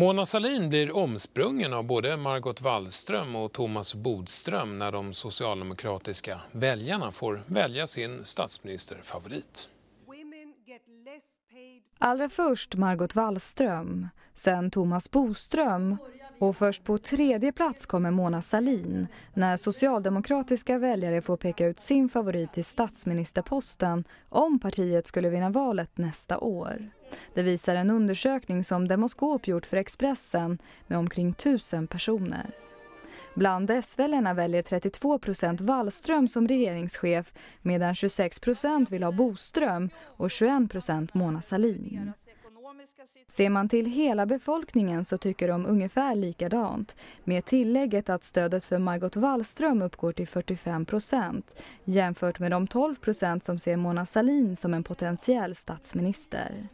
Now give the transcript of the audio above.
Mona Sahlin blir omsprungen av både Margot Wallström och Thomas Bodström när de socialdemokratiska väljarna får välja sin statsministerfavorit. Allra först Margot Wallström, sen Thomas Boström och först på tredje plats kommer Mona Salin när socialdemokratiska väljare får peka ut sin favorit till statsministerposten om partiet skulle vinna valet nästa år. Det visar en undersökning som Demoskop gjort för Expressen med omkring tusen personer. Bland S-väljarna väljer 32 procent Wallström som regeringschef medan 26 procent vill ha Boström och 21 procent Mona Salin. Ser man till hela befolkningen så tycker de ungefär likadant med tillägget att stödet för Margot Wallström uppgår till 45 procent jämfört med de 12 procent som ser Mona Sahlin som en potentiell statsminister.